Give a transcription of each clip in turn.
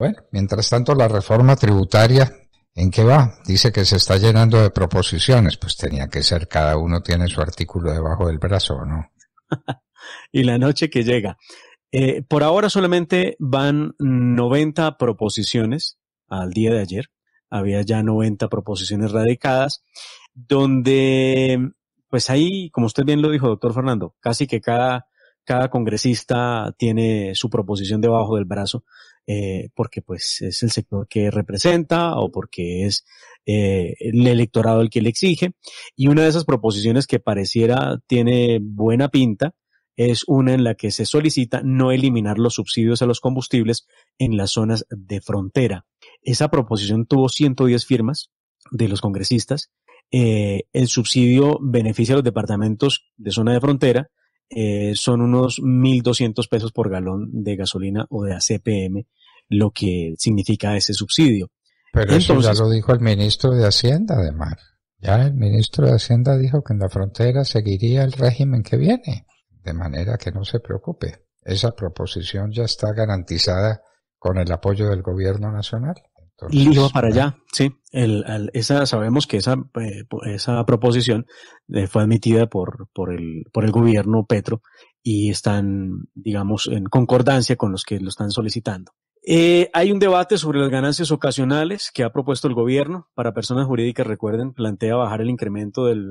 Bueno, mientras tanto, la reforma tributaria, ¿en qué va? Dice que se está llenando de proposiciones. Pues tenía que ser, cada uno tiene su artículo debajo del brazo, ¿no? y la noche que llega. Eh, por ahora solamente van 90 proposiciones al día de ayer. Había ya 90 proposiciones radicadas, donde, pues ahí, como usted bien lo dijo, doctor Fernando, casi que cada cada congresista tiene su proposición debajo del brazo, eh, porque pues es el sector que representa o porque es eh, el electorado el que le exige. Y una de esas proposiciones que pareciera tiene buena pinta es una en la que se solicita no eliminar los subsidios a los combustibles en las zonas de frontera. Esa proposición tuvo 110 firmas de los congresistas. Eh, el subsidio beneficia a los departamentos de zona de frontera, eh, son unos 1.200 pesos por galón de gasolina o de ACPM, lo que significa ese subsidio. Pero eso ya lo dijo el ministro de Hacienda, además. Ya el ministro de Hacienda dijo que en la frontera seguiría el régimen que viene, de manera que no se preocupe. Esa proposición ya está garantizada con el apoyo del gobierno nacional. Y iba para allá, sí. esa, sabemos que esa, eh, esa proposición eh, fue admitida por, por, el, por el gobierno Petro y están, digamos, en concordancia con los que lo están solicitando. Eh, hay un debate sobre las ganancias ocasionales que ha propuesto el gobierno para personas jurídicas, recuerden, plantea bajar el incremento del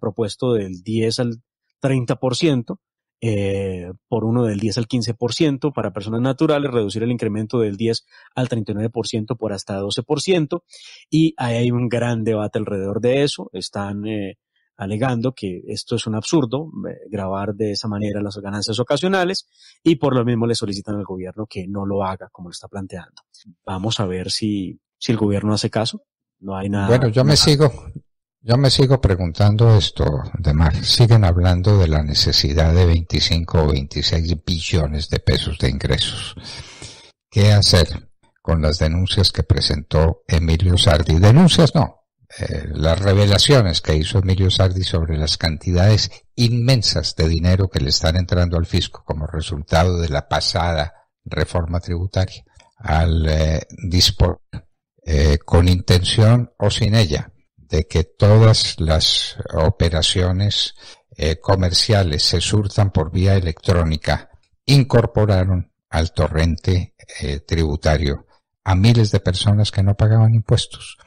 propuesto del 10 al 30% eh, por uno del 10 al 15% para personas naturales, reducir el incremento del 10 al 39% por hasta 12%, y ahí hay un gran debate alrededor de eso, están eh, alegando que esto es un absurdo, eh, grabar de esa manera las ganancias ocasionales, y por lo mismo le solicitan al gobierno que no lo haga como lo está planteando. Vamos a ver si, si el gobierno hace caso. No hay nada. Bueno, yo me sigo, yo me sigo preguntando esto, de mar. siguen hablando de la necesidad de 25 o 26 billones de pesos de ingresos. ¿Qué hacer con las denuncias que presentó Emilio Sardi? Denuncias no, eh, las revelaciones que hizo Emilio Sardi sobre las cantidades inmensas de dinero que le están entrando al fisco como resultado de la pasada reforma tributaria, al eh, dispor, eh, con intención o sin ella de que todas las operaciones eh, comerciales se surtan por vía electrónica, incorporaron al torrente eh, tributario a miles de personas que no pagaban impuestos.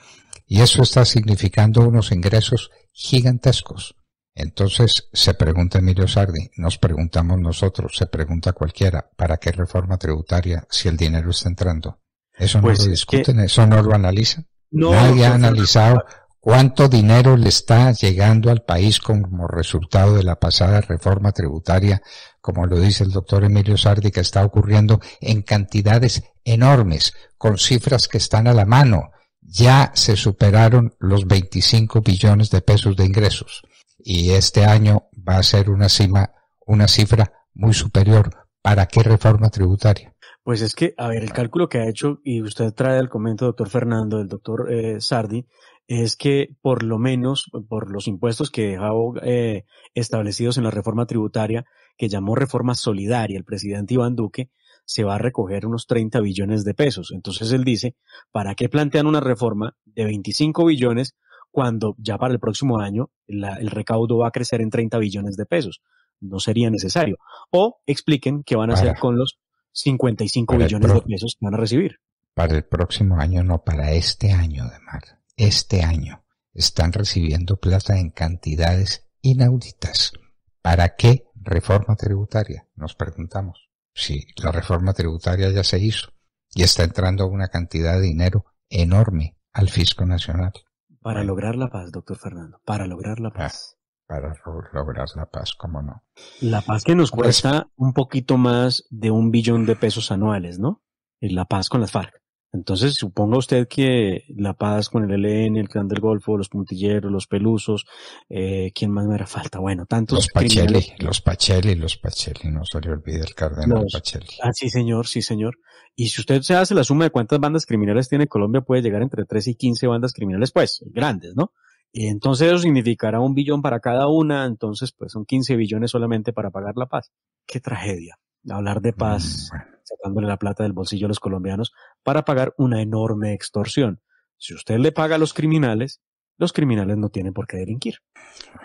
Y eso está significando unos ingresos gigantescos. Entonces se pregunta Emilio Sardi, nos preguntamos nosotros, se pregunta cualquiera, ¿para qué reforma tributaria si el dinero está entrando? Eso no pues lo discuten, eso no lo analizan. No, Nadie ha analizado ¿Cuánto dinero le está llegando al país como resultado de la pasada reforma tributaria, como lo dice el doctor Emilio Sardi, que está ocurriendo en cantidades enormes, con cifras que están a la mano? Ya se superaron los 25 billones de pesos de ingresos y este año va a ser una, cima, una cifra muy superior. ¿Para qué reforma tributaria? Pues es que, a ver, el cálculo que ha hecho, y usted trae el comento, doctor Fernando, del doctor eh, Sardi, es que por lo menos por los impuestos que dejó eh, establecidos en la reforma tributaria, que llamó reforma solidaria el presidente Iván Duque, se va a recoger unos 30 billones de pesos. Entonces él dice, ¿para qué plantean una reforma de 25 billones cuando ya para el próximo año el recaudo va a crecer en 30 billones de pesos? No sería necesario. O expliquen qué van a hacer con los 55 billones de pesos que van a recibir. Para el próximo año, no, para este año, de mar este año están recibiendo plata en cantidades inauditas. ¿Para qué reforma tributaria? Nos preguntamos. Si la reforma tributaria ya se hizo y está entrando una cantidad de dinero enorme al fisco nacional. Para lograr la paz, doctor Fernando, para lograr la paz. Ah, para, lograr la paz, cómo no. La paz que nos pues cuesta un poquito más de un billón de pesos anuales, ¿no? La paz con las FARC. Entonces, suponga usted que la paz con el LN, el clan del Golfo, los puntilleros, los pelusos, eh, ¿quién más me hará falta? Bueno, tantos. Los Pacheli, los Pacheli, los Pacheli, no se le olvide el cardenal Pacheli. Ah, sí, señor, sí, señor. Y si usted se hace la suma de cuántas bandas criminales tiene Colombia, puede llegar entre 3 y 15 bandas criminales, pues, grandes, ¿no? Y entonces eso significará un billón para cada una, entonces pues son 15 billones solamente para pagar la paz. ¡Qué tragedia! hablar de paz, mm, sacándole la plata del bolsillo a los colombianos para pagar una enorme extorsión. Si usted le paga a los criminales, los criminales no tienen por qué delinquir.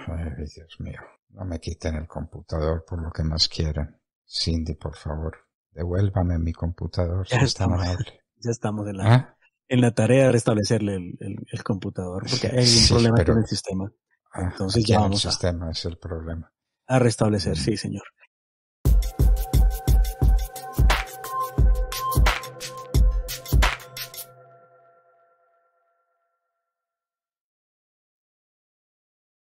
Ay, Dios mío, no me quiten el computador por lo que más quieran. Cindy, por favor, devuélvame mi computador. Ya, estamos, en la, ¿Ah? en la tarea de restablecerle el, computador, porque hay un problema con el sistema. Ah, Entonces ya vamos. El sistema es el problema. A restablecer, mm. sí, señor.